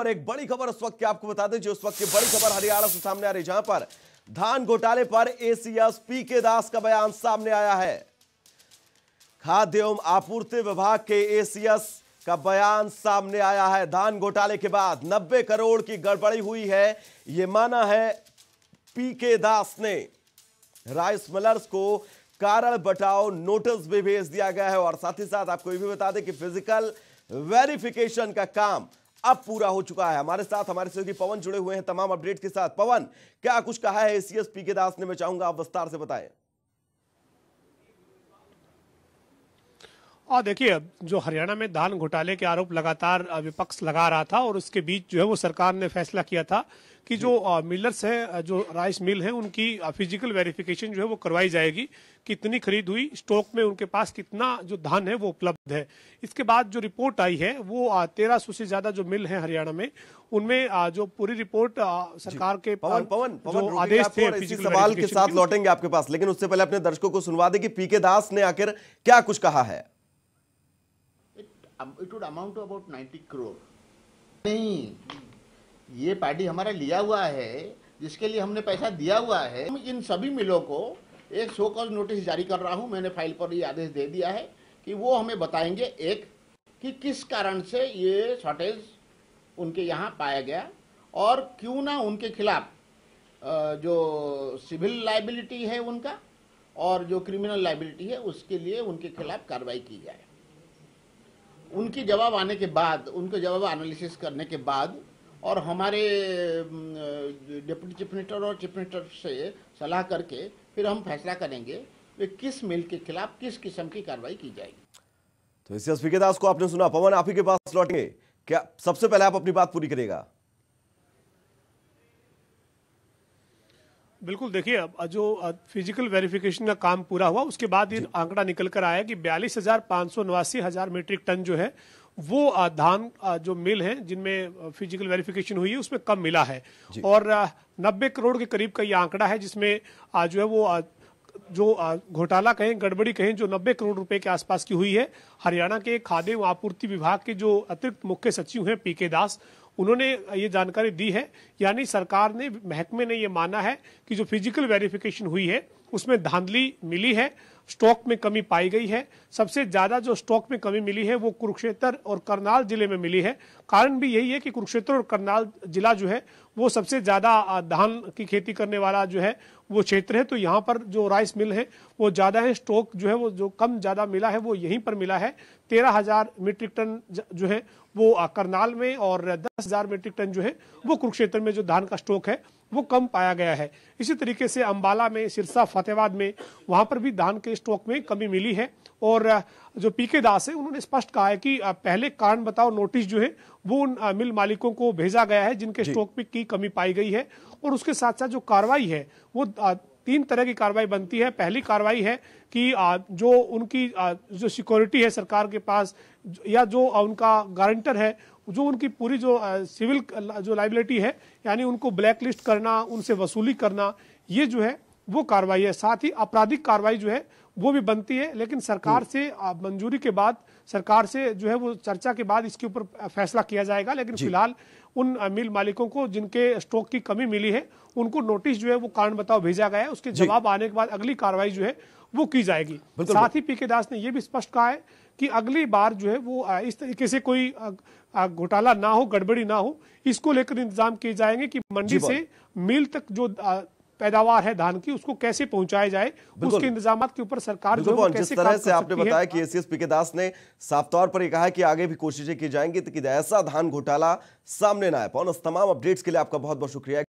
और एक बड़ी खबर उस वक्त की आपको बता दें जो उस वक्त की बड़ी खबर हरियाणा से सामने आ रही जहां पर धान घोटाले पर एसीएस पी के दास का बयान सामने आया है खाद्य एवं आपूर्ति विभाग के एसीएस का बयान सामने आया है धान घोटाले के बाद 90 करोड़ की गड़बड़ी हुई है यह माना है पी के दास ने राइस मिलर्स को कारण बटाओ नोटिस भी भेज दिया गया है और साथ ही साथ आपको यह भी बता दें कि फिजिकल वेरिफिकेशन का काम अब पूरा हो चुका है हमारे साथ हमारे सहयोगी पवन जुड़े हुए हैं तमाम अपडेट के साथ पवन क्या कुछ कहा है एसीएस पी के दास ने मैं चाहूंगा आप विस्तार से बताएं और देखिए जो हरियाणा में धान घोटाले के आरोप लगातार विपक्ष लगा रहा था और उसके बीच जो है वो सरकार ने फैसला किया था कि जो मिलर्स हैं जो राइस मिल हैं उनकी फिजिकल वेरिफिकेशन जो है वो करवाई जाएगी कितनी खरीद हुई स्टॉक में उनके पास कितना जो धान है वो उपलब्ध है इसके बाद जो रिपोर्ट आई है वो तेरह सौ से ज्यादा जो मिल है हरियाणा में उनमें जो पूरी रिपोर्ट सरकार के पवन पवन, पवन जो आदेश थे सवाल के साथ लौटेंगे आपके पास लेकिन उससे पहले अपने दर्शकों को सुनवा दे की पीके दास ने आखिर क्या कुछ कहा है it would amount to about 90 crore. नहीं ये पार्टी हमारा लिया हुआ है जिसके लिए हमने पैसा दिया हुआ है हम इन सभी मिलों को एक शो कॉज नोटिस जारी कर रहा हूँ मैंने फाइल पर ये आदेश दे दिया है कि वो हमें बताएंगे एक कि किस कारण से ये शॉर्टेज उनके यहाँ पाया गया और क्यों ना उनके खिलाफ जो सिविल लाइबिलिटी है उनका और जो क्रिमिनल लाइबिलिटी है उसके लिए उनके खिलाफ कार्रवाई की जाए उनकी जवाब आने के बाद उनके जवाब एनालिसिस करने के बाद और हमारे डिप्टी चीफ मिनिस्टर और चीफ मिनिस्टर से सलाह करके फिर हम फैसला करेंगे कि किस मिल के खिलाफ किस किस्म की कार्रवाई की जाएगी तो इसी दास को आपने सुना पवन आप ही के पास लौटेंगे क्या सबसे पहले आप अपनी बात पूरी करेगा बिल्कुल देखिए अब जो फिजिकल वेरिफिकेशन का काम पूरा हुआ उसके बाद ये आंकड़ा निकल कर आया कि बयालीस हजार पाँच सौ नवासी हजार मीट्रिक टन जो है वो धान जो मिल है जिनमें फिजिकल वेरिफिकेशन हुई है उसमें कम मिला है और नब्बे करोड़ के करीब का ये आंकड़ा है जिसमें जो है वो जो घोटाला कहें गड़बड़ी कहें जो 90 करोड़ रुपए के आसपास की हुई है हरियाणा के खाद्य व आपूर्ति विभाग के जो अतिरिक्त मुख्य सचिव हैं पीके दास उन्होंने ये जानकारी दी है यानी सरकार ने महकमे ने ये माना है कि जो फिजिकल वेरिफिकेशन हुई है उसमें धांधली मिली है स्टॉक में कमी पाई गई है सबसे ज्यादा जो स्टॉक में कमी मिली है वो कुरुक्षेत्र और करनाल जिले में मिली है कारण भी यही है कि कुरुक्षेत्र और करनाल जिला जो है वो सबसे ज्यादा धान की खेती करने वाला जो है वो क्षेत्र है तो यहाँ पर जो राइस मिल है वो ज़्यादा है स्टॉक जो है वो जो कम ज़्यादा मिला है वो यहीं पर मिला है तेरह हजार मीट्रिक टन जो है वो करनाल में और दस हजार मीट्रिक टन जो है वो कुरुक्षेत्र में जो धान का स्टॉक है वो कम पाया गया है इसी तरीके से अम्बाला में सिरसा फतेहाबाद में वहां पर भी धान के स्टॉक में कमी मिली है और जो पीके दास है उन्होंने स्पष्ट कहा है कि पहले कारण बताओ नोटिस जो है वो उन मिल मालिकों को भेजा गया है जिनके स्टॉक में की कमी पाई गई है और उसके साथ साथ जो कार्रवाई है वो तीन तरह की कार्रवाई बनती है पहली कार्रवाई है कि जो उनकी जो सिक्योरिटी है सरकार के पास या जो उनका गारंटर है जो उनकी पूरी जो सिविल जो लाइबिलिटी है यानी उनको ब्लैक लिस्ट करना उनसे वसूली करना ये जो है वो कार्रवाई है साथ ही आपराधिक कार्रवाई जो है वो भी बनती है लेकिन सरकार हम्म। से मंजूरी के बाद सरकार से जो है वो चर्चा के बाद इसके ऊपर फैसला किया जाएगा लेकिन फिलहाल उन मिल मालिकों को जिनके स्टॉक की कमी मिली है उनको नोटिस जो है वो कारण बताओ भेजा गया है उसके जवाब आने के बाद अगली कार्रवाई जो है वो की जाएगी साथ ही पी के दास ने यह भी स्पष्ट कहा है कि अगली बार जो है वो इस तरीके से कोई घोटाला ना हो गड़बड़ी ना हो इसको लेकर इंतजाम किए जाएंगे कि मंडी से मिल तक जो पैदावार है धान की उसको कैसे पहुंचाया जाए उसके इंतजाम के ऊपर सरकार जो जिस तरह से आपने बताया कि एसीएस पीके दास ने साफ तौर पर यह कहा कि आगे भी कोशिशें की जाएंगी ताकि ऐसा धान घोटाला सामने ना आए पवन तमाम अपडेट्स के लिए आपका बहुत बहुत शुक्रिया